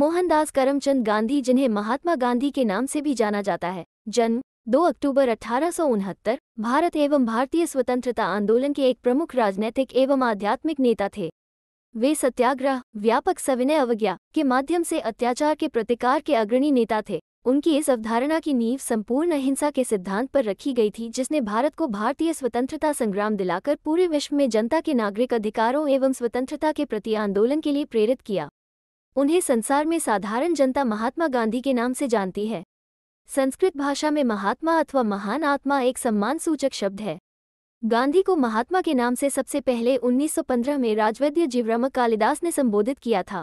मोहनदास करमचंद गांधी जिन्हें महात्मा गांधी के नाम से भी जाना जाता है जन्म 2 अक्टूबर अठारह भारत एवं भारतीय स्वतंत्रता आंदोलन के एक प्रमुख राजनैतिक एवं आध्यात्मिक नेता थे वे सत्याग्रह व्यापक सविनय अवज्ञा के माध्यम से अत्याचार के प्रतिकार के अग्रणी नेता थे उनकी इस अवधारणा की नींव संपूर्ण अहिंसा के सिद्धांत पर रखी गई थी जिसने भारत को भारतीय स्वतंत्रता संग्राम दिलाकर पूरे विश्व में जनता के नागरिक अधिकारों एवं स्वतंत्रता के प्रति आंदोलन के लिए प्रेरित किया उन्हें संसार में साधारण जनता महात्मा गांधी के नाम से जानती है संस्कृत भाषा में महात्मा अथवा महान आत्मा एक सम्मान सूचक शब्द है गांधी को महात्मा के नाम से सबसे पहले 1915 में राजवैद्य जीवराम कालिदास ने संबोधित किया था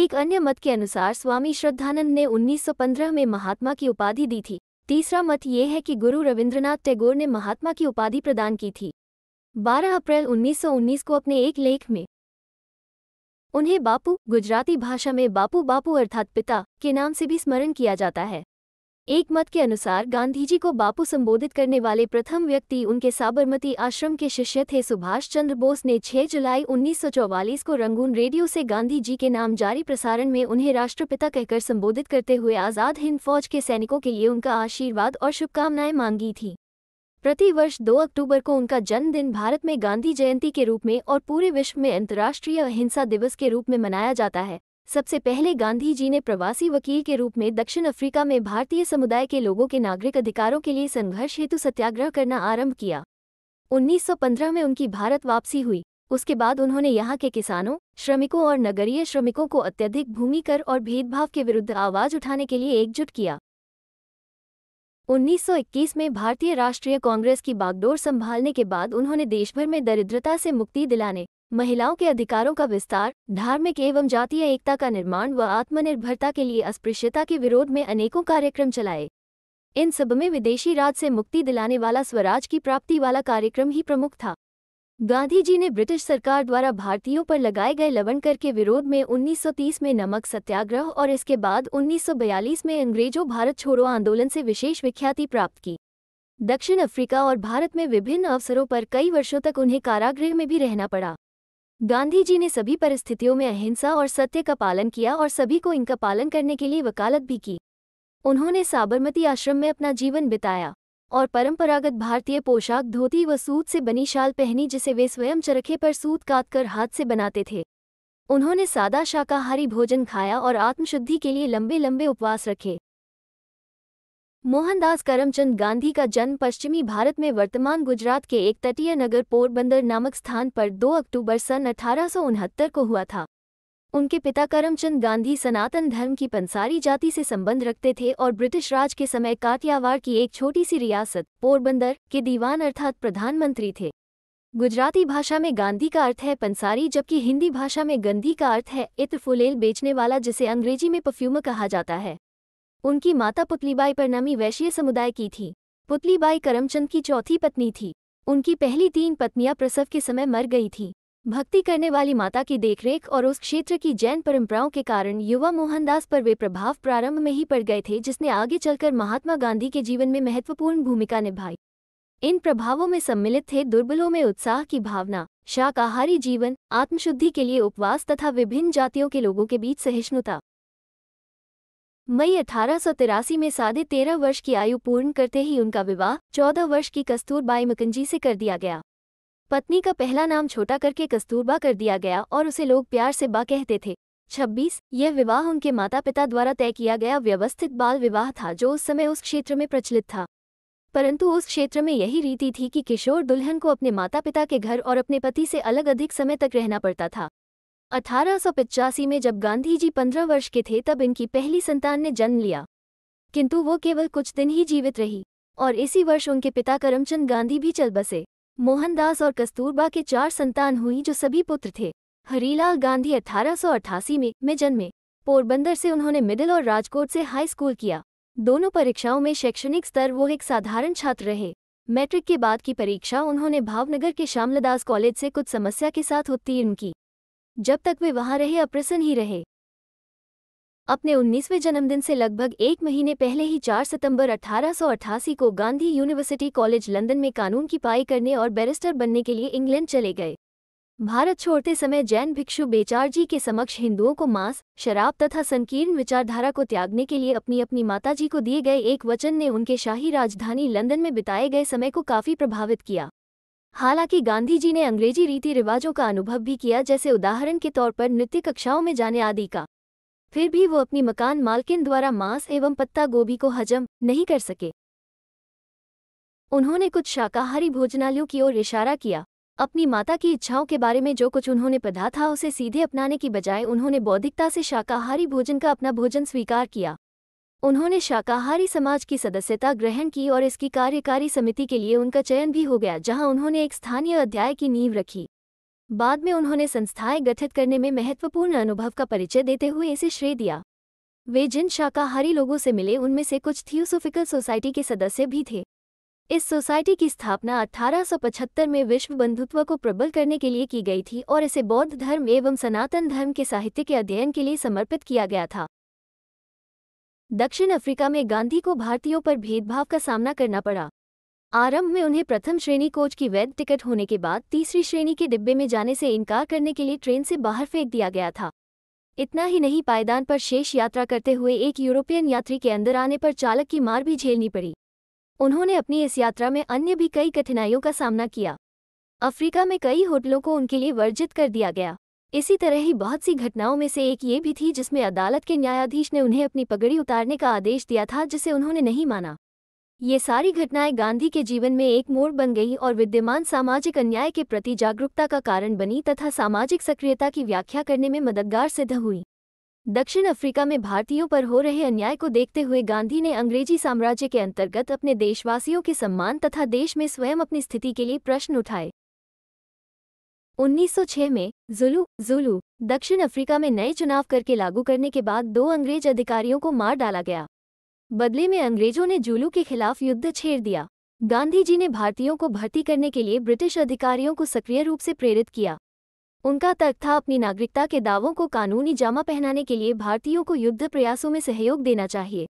एक अन्य मत के अनुसार स्वामी श्रद्धानंद ने 1915 में महात्मा की उपाधि दी थी तीसरा मत ये है कि गुरु रविन्द्रनाथ टैगोर ने महात्मा की उपाधि प्रदान की थी 12 अप्रैल 1919 को अपने एक लेख में उन्हें बापू गुजराती भाषा में बापू बापू अर्थात पिता के नाम से भी स्मरण किया जाता है एक मत के अनुसार गांधी जी को बापू संबोधित करने वाले प्रथम व्यक्ति उनके साबरमती आश्रम के शिष्य थे सुभाष चंद्र बोस ने 6 जुलाई 1944 को रंगून रेडियो से गांधी जी के नाम जारी प्रसारण में उन्हें राष्ट्रपिता कहकर संबोधित करते हुए आज़ाद हिंद फौज के सैनिकों के लिए उनका आशीर्वाद और शुभकामनाएं मांगी थी प्रतिवर्ष 2 अक्टूबर को उनका जन्मदिन भारत में गांधी जयंती के रूप में और पूरे विश्व में अंतर्राष्ट्रीय अहिंसा दिवस के रूप में मनाया जाता है सबसे पहले गांधी जी ने प्रवासी वकील के रूप में दक्षिण अफ्रीका में भारतीय समुदाय के लोगों के नागरिक अधिकारों के लिए संघर्ष हेतु सत्याग्रह करना आरंभ किया 1915 में उनकी भारत वापसी हुई उसके बाद उन्होंने यहाँ के किसानों श्रमिकों और नगरीय श्रमिकों को अत्यधिक भूमि कर और भेदभाव के विरुद्ध आवाज उठाने के लिए एकजुट किया 1921 में भारतीय राष्ट्रीय कांग्रेस की बागडोर संभालने के बाद उन्होंने देशभर में दरिद्रता से मुक्ति दिलाने महिलाओं के अधिकारों का विस्तार धार्मिक एवं जातीय एकता का निर्माण व आत्मनिर्भरता के लिए अस्पृश्यता के विरोध में अनेकों कार्यक्रम चलाए इन सब में विदेशी राज से मुक्ति दिलाने वाला स्वराज की प्राप्ति वाला कार्यक्रम ही प्रमुख था गांधी जी ने ब्रिटिश सरकार द्वारा भारतीयों पर लगाए गए लवण कर के विरोध में 1930 में नमक सत्याग्रह और इसके बाद 1942 में अंग्रेजों भारत छोड़ो आंदोलन से विशेष विख्याति प्राप्त की दक्षिण अफ्रीका और भारत में विभिन्न अवसरों पर कई वर्षों तक उन्हें कारागृह में भी रहना पड़ा गांधी जी ने सभी परिस्थितियों में अहिंसा और सत्य का पालन किया और सभी को इनका पालन करने के लिए वकालत भी की उन्होंने साबरमती आश्रम में अपना जीवन बिताया और परंपरागत भारतीय पोशाक धोती व सूत से बनी शाल पहनी जिसे वे स्वयं चरखे पर सूत काटकर हाथ से बनाते थे उन्होंने सादा शाकाहारी भोजन खाया और आत्मशुद्धि के लिए लंबे लंबे उपवास रखे मोहनदास करमचंद गांधी का जन्म पश्चिमी भारत में वर्तमान गुजरात के एक तटीय नगर पोरबंदर नामक स्थान पर 2 अक्टूबर सन अठारह को हुआ था उनके पिता करमचंद गांधी सनातन धर्म की पंसारी जाति से संबंध रखते थे और ब्रिटिश राज के समय काठियावाड़ की एक छोटी सी रियासत पोरबंदर के दीवान अर्थात प्रधानमंत्री थे गुजराती भाषा में गांधी का अर्थ है पंसारी जबकि हिंदी भाषा में गंधी का अर्थ है इत्र फुलेल बेचने वाला जिसे अंग्रेजी में परफ्यूम कहा जाता है उनकी माता पुतलीबाई पर नमी वैश्य समुदाय की थी पुतलीबाई करमचंद की चौथी पत्नी थी उनकी पहली तीन पत्नियां प्रसव के समय मर गई थीं भक्ति करने वाली माता की देखरेख और उस क्षेत्र की जैन परंपराओं के कारण युवा मोहनदास पर वे प्रभाव प्रारंभ में ही पड़ गए थे जिसने आगे चलकर महात्मा गांधी के जीवन में महत्वपूर्ण भूमिका निभाई इन प्रभावों में सम्मिलित थे दुर्बलों में उत्साह की भावना शाकाहारी जीवन आत्मशुद्धि के लिए उपवास तथा विभिन्न जातियों के लोगों के बीच सहिष्णुता मई अठारह में साढ़े तेरह वर्ष की आयु पूर्ण करते ही उनका विवाह चौदह वर्ष की कस्तूरबाई मकंजी से कर दिया गया पत्नी का पहला नाम छोटा करके कस्तूरबा कर दिया गया और उसे लोग प्यार से बा कहते थे 26. यह विवाह उनके माता पिता द्वारा तय किया गया व्यवस्थित बाल विवाह था जो उस समय उस क्षेत्र में प्रचलित था परंतु उस क्षेत्र में यही रीति थी कि किशोर दुल्हन को अपने माता पिता के घर और अपने पति से अलग अधिक समय तक रहना पड़ता था अठारह में जब गांधी जी पंद्रह वर्ष के थे तब इनकी पहली संतान ने जन्म लिया किंतु वो केवल कुछ दिन ही जीवित रही और इसी वर्ष उनके पिता करमचंद गांधी भी चल बसे मोहनदास और कस्तूरबा के चार संतान हुई जो सभी पुत्र थे हरीलाल गांधी अठारह में में जन्मे पोरबंदर से उन्होंने मिडिल और राजकोट से हाई स्कूल किया दोनों परीक्षाओं में शैक्षणिक स्तर वो एक साधारण छात्र रहे मैट्रिक के बाद की परीक्षा उन्होंने भावनगर के श्यामलदास कॉलेज से कुछ समस्या के साथ उत्तीर्ण की जब तक वे वहां रहे अप्रसन्न ही रहे अपने 19वें जन्मदिन से लगभग एक महीने पहले ही 4 सितंबर 1888 को गांधी यूनिवर्सिटी कॉलेज लंदन में कानून की पाई करने और बैरिस्टर बनने के लिए इंग्लैंड चले गए भारत छोड़ते समय जैन भिक्षु बेचारजी के समक्ष हिंदुओं को मांस शराब तथा संकीर्ण विचारधारा को त्यागने के लिए अपनी अपनी माताजी को दिए गए एक वचन ने उनके शाही राजधानी लंदन में बिताए गए समय को काफी प्रभावित किया हालांकि गांधी जी ने अंग्रेजी रीति रिवाजों का अनुभव भी किया जैसे उदाहरण के तौर पर नृत्य कक्षाओं में जाने आदि का फिर भी वो अपनी मकान मालकिन द्वारा मांस एवं पत्ता गोभी को हजम नहीं कर सके उन्होंने कुछ शाकाहारी भोजनालयों की ओर इशारा किया अपनी माता की इच्छाओं के बारे में जो कुछ उन्होंने पढ़ा था उसे सीधे अपनाने की बजाय उन्होंने बौद्धिकता से शाकाहारी भोजन का अपना भोजन स्वीकार किया उन्होंने शाकाहारी समाज की सदस्यता ग्रहण की और इसकी कार्यकारी समिति के लिए उनका चयन भी हो गया जहां उन्होंने एक स्थानीय अध्याय की नींव रखी बाद में उन्होंने संस्थाएं गठित करने में महत्वपूर्ण अनुभव का परिचय देते हुए इसे श्रेय दिया वे जिन शाकाहारी लोगों से मिले उनमें से कुछ थियोसोफिकल सोसाइटी के सदस्य भी थे इस सोसाइटी की स्थापना 1875 में विश्व बंधुत्व को प्रबल करने के लिए की गई थी और इसे बौद्ध धर्म एवं सनातन धर्म के साहित्य के अध्ययन के लिए समर्पित किया गया था दक्षिण अफ्रीका में गांधी को भारतीयों पर भेदभाव का सामना करना पड़ा आरंभ में उन्हें प्रथम श्रेणी कोच की वैध टिकट होने के बाद तीसरी श्रेणी के डिब्बे में जाने से इनकार करने के लिए ट्रेन से बाहर फेंक दिया गया था इतना ही नहीं पायदान पर शेष यात्रा करते हुए एक यूरोपियन यात्री के अंदर आने पर चालक की मार भी झेलनी पड़ी उन्होंने अपनी इस यात्रा में अन्य भी कई कठिनाइयों का सामना किया अफ्रीका में कई होटलों को उनके लिए वर्जित कर दिया गया इसी तरह ही बहुत सी घटनाओं में से एक ये भी थी जिसमें अदालत के न्यायाधीश ने उन्हें अपनी पगड़ी उतारने का आदेश दिया था जिसे उन्होंने नहीं माना ये सारी घटनाएं गांधी के जीवन में एक मोड़ बन गई और विद्यमान सामाजिक अन्याय के प्रति जागरूकता का कारण बनी तथा सामाजिक सक्रियता की व्याख्या करने में मददगार सिद्ध हुई दक्षिण अफ्रीका में भारतीयों पर हो रहे अन्याय को देखते हुए गांधी ने अंग्रेजी साम्राज्य के अंतर्गत अपने देशवासियों के सम्मान तथा देश में स्वयं अपनी स्थिति के लिए प्रश्न उठाए 1906 में जुलू जुलू दक्षिण अफ्रीका में नए चुनाव करके लागू करने के बाद दो अंग्रेज अधिकारियों को मार डाला गया बदले में अंग्रेजों ने जुलू के खिलाफ युद्ध छेड़ दिया गांधी जी ने भारतीयों को भर्ती करने के लिए ब्रिटिश अधिकारियों को सक्रिय रूप से प्रेरित किया उनका तर्क था अपनी नागरिकता के दावों को कानूनी जामा पहनाने के लिए भारतीयों को युद्ध प्रयासों में सहयोग देना चाहिए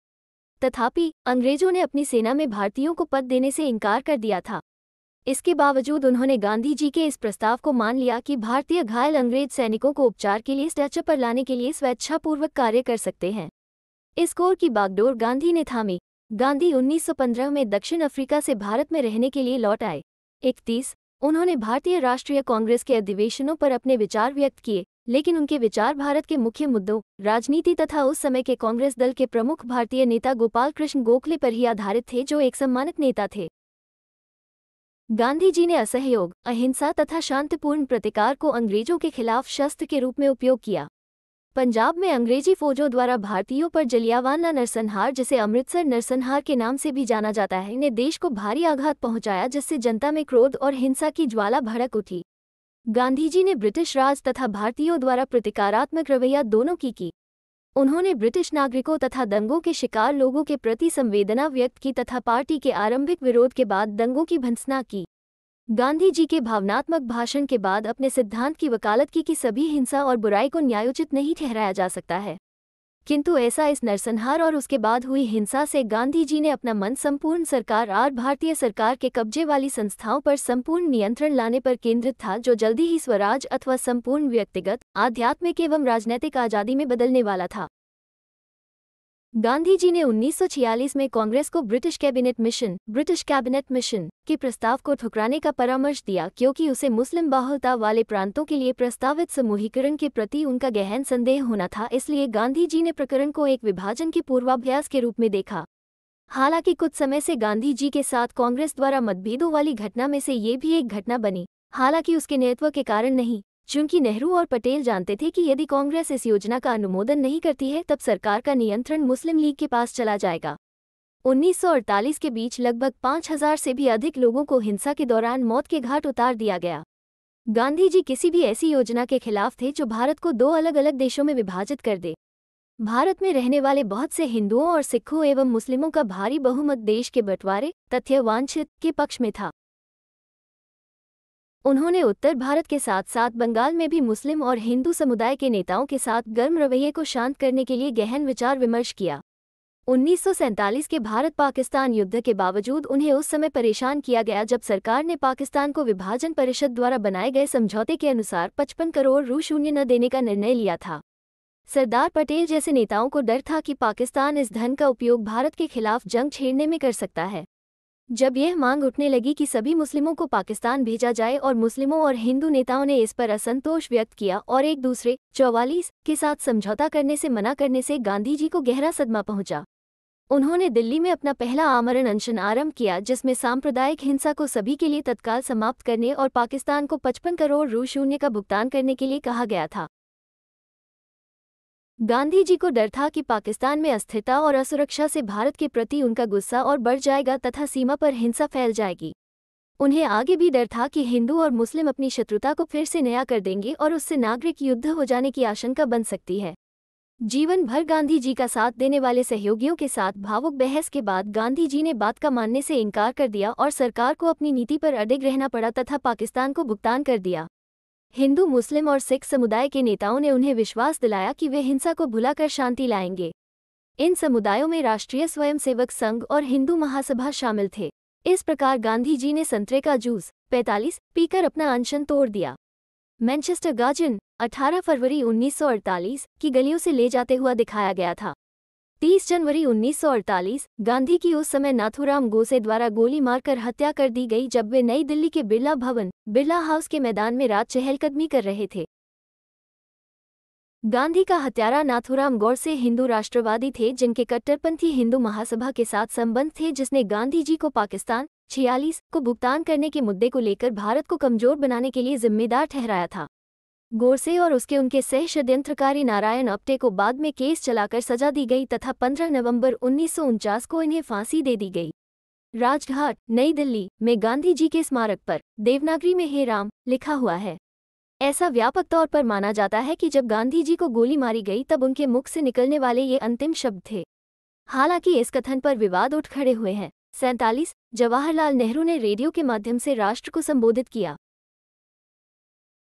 तथापि अंग्रेजों ने अपनी सेना में भारतीयों को पद देने से इनकार कर दिया था इसके बावजूद उन्होंने गांधी जी के इस प्रस्ताव को मान लिया कि भारतीय घायल अंग्रेज सैनिकों को उपचार के लिए स्टैचअप पर लाने के लिए स्वेच्छापूर्वक कार्य कर सकते हैं इस कोर की बागडोर गांधी ने थामी गांधी 1915 में दक्षिण अफ्रीका से भारत में रहने के लिए लौट आए इकतीस उन्होंने भारतीय राष्ट्रीय कांग्रेस के अधिवेशनों पर अपने विचार व्यक्त किए लेकिन उनके विचार भारत के मुख्य मुद्दों राजनीति तथा उस समय के कांग्रेस दल के प्रमुख भारतीय नेता गोपाल कृष्ण गोखले पर ही आधारित थे जो एक सम्मानित नेता थे गांधी जी ने असहयोग अहिंसा तथा शांतिपूर्ण प्रतिकार को अंग्रेजों के खिलाफ शस्त्र के रूप में उपयोग किया पंजाब में अंग्रेजी फौजों द्वारा भारतीयों पर जलियावाला नरसंहार जिसे अमृतसर नरसंहार के नाम से भी जाना जाता है ने देश को भारी आघात पहुंचाया जिससे जनता में क्रोध और हिंसा की ज्वाला भड़क उठी गांधी जी ने ब्रिटिश राज तथा भारतीयों द्वारा प्रतिकारात्मक रवैया दोनों की की उन्होंने ब्रिटिश नागरिकों तथा दंगों के शिकार लोगों के प्रति संवेदना व्यक्त की तथा पार्टी के आरंभिक विरोध के बाद दंगों की भंसना की गांधी जी के भावनात्मक भाषण के बाद अपने सिद्धांत की वकालत की कि सभी हिंसा और बुराई को न्यायोचित नहीं ठहराया जा सकता है किंतु ऐसा इस नरसंहार और उसके बाद हुई हिंसा से गांधी जी ने अपना मन संपूर्ण सरकार और भारतीय सरकार के कब्जे वाली संस्थाओं पर संपूर्ण नियंत्रण लाने पर केंद्रित था जो जल्दी ही स्वराज अथवा संपूर्ण व्यक्तिगत आध्यात्मिक एवं राजनैतिक आज़ादी में बदलने वाला था गांधी जी ने 1946 में कांग्रेस को British cabinet mission British cabinet mission के प्रस्ताव को ठुकराने का परामर्श दिया क्योंकि उसे मुस्लिम बाहुलता वाले प्रांतों के लिए प्रस्तावित समूहीकरण के प्रति उनका गहन संदेह होना था इसलिए गांधी जी ने प्रकरण को एक विभाजन के पूर्वाभ्यास के रूप में देखा हालांकि कुछ समय से गांधी जी के साथ कांग्रेस द्वारा मतभेदों वाली घटना में से ये भी एक घटना बनी हालांकि उसके नेतृत्व के कारण नहीं चूंकि नेहरू और पटेल जानते थे कि यदि कांग्रेस इस योजना का अनुमोदन नहीं करती है तब सरकार का नियंत्रण मुस्लिम लीग के पास चला जाएगा 1948 के बीच लगभग 5000 से भी अधिक लोगों को हिंसा के दौरान मौत के घाट उतार दिया गया गांधी जी किसी भी ऐसी योजना के खिलाफ थे जो भारत को दो अलग अलग देशों में विभाजित कर दे भारत में रहने वाले बहुत से हिंदुओं और सिखों एवं मुस्लिमों का भारी बहुमत देश के बंटवारे तथ्य वांछित के पक्ष में था उन्होंने उत्तर भारत के साथ साथ बंगाल में भी मुस्लिम और हिंदू समुदाय के नेताओं के साथ गर्म रवैये को शांत करने के लिए गहन विचार विमर्श किया उन्नीस के भारत पाकिस्तान युद्ध के बावजूद उन्हें उस समय परेशान किया गया जब सरकार ने पाकिस्तान को विभाजन परिषद द्वारा बनाए गए समझौते के अनुसार 55 करोड़ रू शून्य न देने का निर्णय लिया था सरदार पटेल जैसे नेताओं को डर था कि पाकिस्तान इस धन का उपयोग भारत के खिलाफ जंग छेड़ने में कर सकता है जब यह मांग उठने लगी कि सभी मुस्लिमों को पाकिस्तान भेजा जाए और मुस्लिमों और हिंदू नेताओं ने इस पर असंतोष व्यक्त किया और एक दूसरे चौवालीस के साथ समझौता करने से मना करने से गांधी जी को गहरा सदमा पहुंचा उन्होंने दिल्ली में अपना पहला आमरण अनशन आरंभ किया जिसमें सांप्रदायिक हिंसा को सभी के लिए तत्काल समाप्त करने और पाकिस्तान को 55 करोड़ रू शून्य का भुगतान करने के लिए कहा गया था गांधी जी को डर था कि पाकिस्तान में अस्थिरता और असुरक्षा से भारत के प्रति उनका गुस्सा और बढ़ जाएगा तथा सीमा पर हिंसा फैल जाएगी उन्हें आगे भी डर था कि हिंदू और मुस्लिम अपनी शत्रुता को फिर से नया कर देंगे और उससे नागरिक युद्ध हो जाने की आशंका बन सकती है जीवन भर गांधी जी का साथ देने वाले सहयोगियों के साथ भावुक बहस के बाद गांधी जी ने बात का मानने से इनकार कर दिया और सरकार को अपनी नीति पर अडिग रहना पड़ा तथा पाकिस्तान को भुगतान कर दिया हिंदू मुस्लिम और सिख समुदाय के नेताओं ने उन्हें विश्वास दिलाया कि वे हिंसा को भुलाकर शांति लाएंगे इन समुदायों में राष्ट्रीय स्वयंसेवक संघ और हिंदू महासभा शामिल थे इस प्रकार गांधी जी ने संतरे का जूस 45 पीकर अपना अनशन तोड़ दिया मैनचेस्टर गार्जन 18 फरवरी 1948 की गलियों से ले जाते हुआ दिखाया गया था 30 जनवरी 1948 गांधी की उस समय नाथुराम गोसे द्वारा गोली मारकर हत्या कर दी गई जब वे नई दिल्ली के बिरला भवन बिरला हाउस के मैदान में रात चहलकदमी कर रहे थे गांधी का हत्यारा नाथुराम गौडसे हिंदू राष्ट्रवादी थे जिनके कट्टरपंथी हिंदू महासभा के साथ संबंध थे जिसने गांधी जी को पाकिस्तान छियालीस को भुगतान करने के मुद्दे को लेकर भारत को कमजोर बनाने के लिए जिम्मेदार ठहराया था गोरसे और उसके उनके सह षड्यंत्रकारी नारायण अपटे को बाद में केस चलाकर सजा दी गई तथा 15 नवंबर उन्नीस को इन्हें फांसी दे दी गई राजघाट नई दिल्ली में गांधी जी के स्मारक पर देवनागरी में हे राम लिखा हुआ है ऐसा व्यापक तौर पर माना जाता है कि जब गांधी जी को गोली मारी गई तब उनके मुख से निकलने वाले ये अंतिम शब्द थे हालांकि इस कथन पर विवाद उठ खड़े हुए हैं सैंतालीस जवाहरलाल नेहरू ने रेडियो के माध्यम से राष्ट्र को संबोधित किया